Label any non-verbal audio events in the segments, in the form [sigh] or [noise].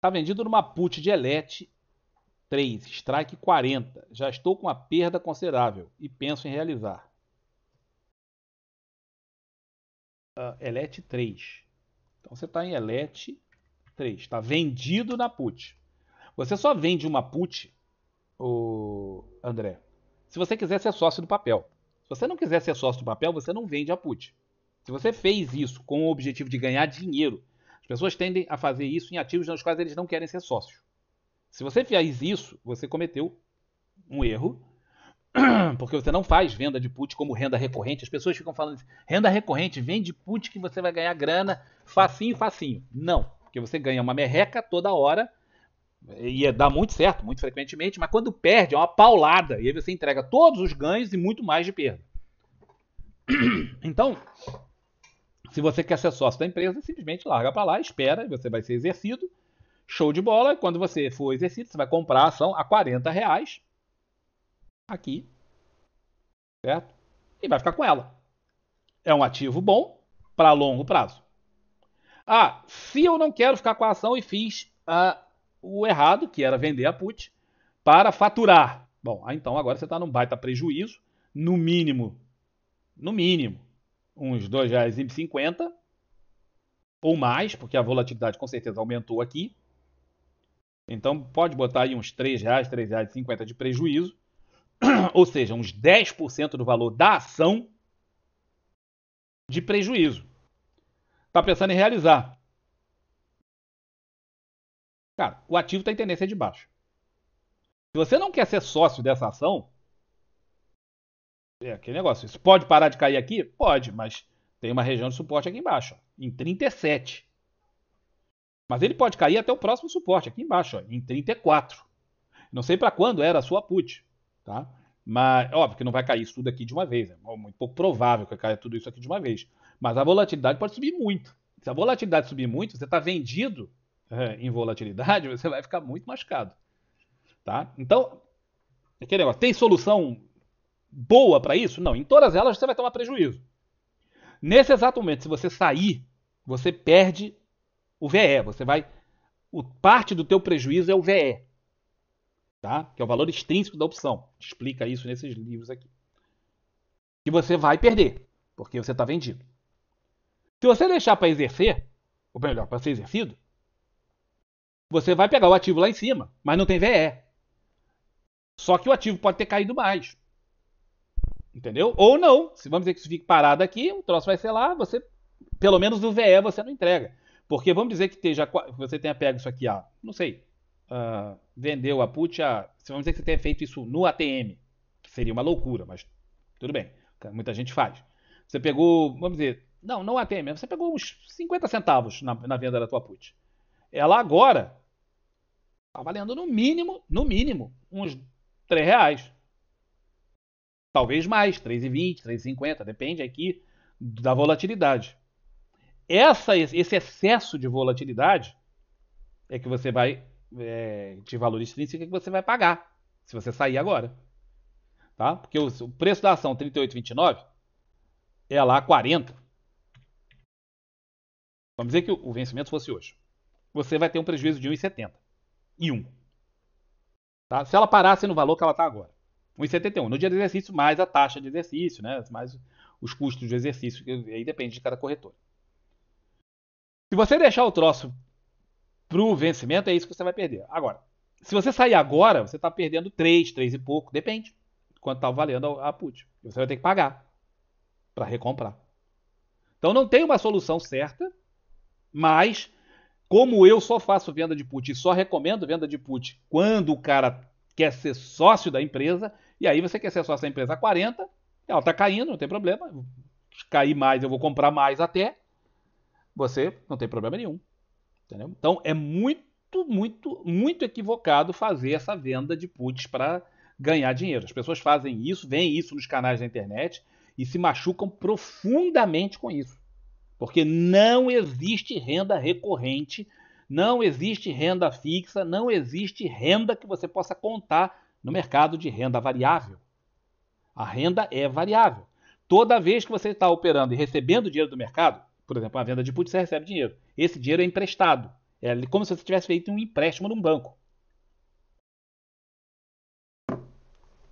Está vendido numa put de Elete 3, strike 40. Já estou com uma perda considerável e penso em realizar. Uh, Elete 3. Então você está em Elete 3. Está vendido na put. Você só vende uma put, o André, se você quiser ser sócio do papel. Se você não quiser ser sócio do papel, você não vende a put. Se você fez isso com o objetivo de ganhar dinheiro pessoas tendem a fazer isso em ativos nos quais eles não querem ser sócios. Se você fez isso, você cometeu um erro, [clears throat] porque você não faz venda de put como renda recorrente. As pessoas ficam falando assim, renda recorrente, vende put que você vai ganhar grana facinho, facinho. Não, porque você ganha uma merreca toda hora e é, dá muito certo, muito frequentemente, mas quando perde é uma paulada e aí você entrega todos os ganhos e muito mais de perda. [clears throat] Então, se você quer ser sócio da empresa, simplesmente larga para lá, espera, você vai ser exercido. Show de bola. Quando você for exercido, você vai comprar a ação a 40 reais aqui, certo? E vai ficar com ela. É um ativo bom para longo prazo. Ah, se eu não quero ficar com a ação e fiz ah, o errado, que era vender a put, para faturar. Bom, então agora você está num baita prejuízo, no mínimo, no mínimo, uns R$ 2,50 ou mais, porque a volatilidade com certeza aumentou aqui. Então pode botar aí uns R$ 3,00, R$ 3,50 de prejuízo, [clears throat] ou seja, uns 10% do valor da ação de prejuízo. Está pensando em realizar. Cara, o ativo está em tendência de baixo. Se você não quer ser sócio dessa ação, é aquele negócio. Isso pode parar de cair aqui? Pode, mas tem uma região de suporte aqui embaixo, ó, em 37. Mas ele pode cair até o próximo suporte, aqui embaixo, ó, em 34. Não sei para quando era a sua put, tá? Mas óbvio que não vai cair isso tudo aqui de uma vez. É muito pouco provável que caia tudo isso aqui de uma vez. Mas a volatilidade pode subir muito. Se a volatilidade subir muito, você está vendido é, em volatilidade, [laughs] você vai ficar muito machucado. Tá? Então, aquele negócio, tem solução boa para isso? Não, em todas elas você vai tomar prejuízo. Nesse exato momento, se você sair, você perde o VE, você vai o, parte do teu prejuízo é o VE, tá? Que é o valor extrínseco da opção. Explica isso nesses livros aqui. Que você vai perder, porque você está vendido. Se você deixar para exercer, ou melhor, para ser exercido, você vai pegar o ativo lá em cima, mas não tem VE. Só que o ativo pode ter caído mais. Entendeu? Ou não. Se vamos dizer que isso fique parado aqui, o troço vai ser lá, você, pelo menos no VE você não entrega. Porque vamos dizer que esteja, você tenha pego isso aqui, a não sei, uh, vendeu a put a. Vamos dizer que você tenha feito isso no ATM, que seria uma loucura, mas tudo bem. Muita gente faz. Você pegou, vamos dizer, não, não ATM, você pegou uns 50 centavos na, na venda da tua put. Ela agora está valendo no mínimo, no mínimo, uns 3 reais. Talvez mais, 3,20, 3,50, depende aqui da volatilidade. Essa, esse excesso de volatilidade é que você vai. É, de valor intrínseco é que você vai pagar se você sair agora. Tá? Porque o, o preço da ação 38,29 é lá 40. Vamos dizer que o, o vencimento fosse hoje. Você vai ter um prejuízo de 1,70 e 1. Tá? Se ela parasse no valor que ela está agora. 1,71. No dia do exercício, mais a taxa de exercício, né? mais os custos do exercício, que aí depende de cada corretor Se você deixar o troço para o vencimento, é isso que você vai perder. Agora, se você sair agora, você está perdendo 3, 3 e pouco, depende de quanto está valendo a put. Você vai ter que pagar para recomprar. Então não tem uma solução certa, mas como eu só faço venda de put e só recomendo venda de put quando o cara quer ser sócio da empresa, e aí você quer ser sócio da empresa a 40, ela está caindo, não tem problema. Se cair mais, eu vou comprar mais até. Você não tem problema nenhum. Entendeu? Então é muito, muito, muito equivocado fazer essa venda de puts para ganhar dinheiro. As pessoas fazem isso, veem isso nos canais da internet e se machucam profundamente com isso. Porque não existe renda recorrente, não existe renda fixa, não existe renda que você possa contar no mercado de renda variável. A renda é variável. Toda vez que você está operando e recebendo dinheiro do mercado, por exemplo, uma venda de put, você recebe dinheiro. Esse dinheiro é emprestado. É como se você tivesse feito um empréstimo num banco.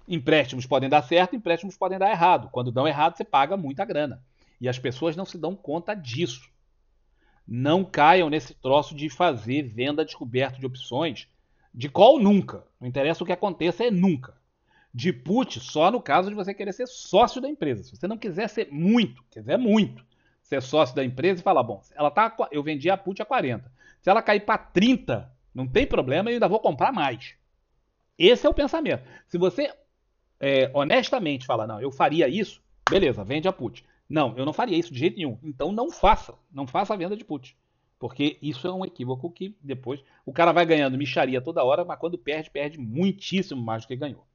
Empréstimos podem dar certo, empréstimos podem dar errado. Quando dão errado, você paga muita grana. E as pessoas não se dão conta disso. Não caiam nesse troço de fazer venda descoberta de opções de qual nunca. Não interessa o que aconteça, é nunca. De put só no caso de você querer ser sócio da empresa. Se você não quiser ser muito, quiser muito, ser sócio da empresa e falar, bom, ela tá, eu vendi a put a 40. Se ela cair para 30, não tem problema, eu ainda vou comprar mais. Esse é o pensamento. Se você é, honestamente falar, não, eu faria isso, beleza, vende a put. Não, eu não faria isso de jeito nenhum. Então não faça, não faça a venda de put. Porque isso é um equívoco que depois o cara vai ganhando micharia toda hora, mas quando perde, perde muitíssimo mais do que ganhou.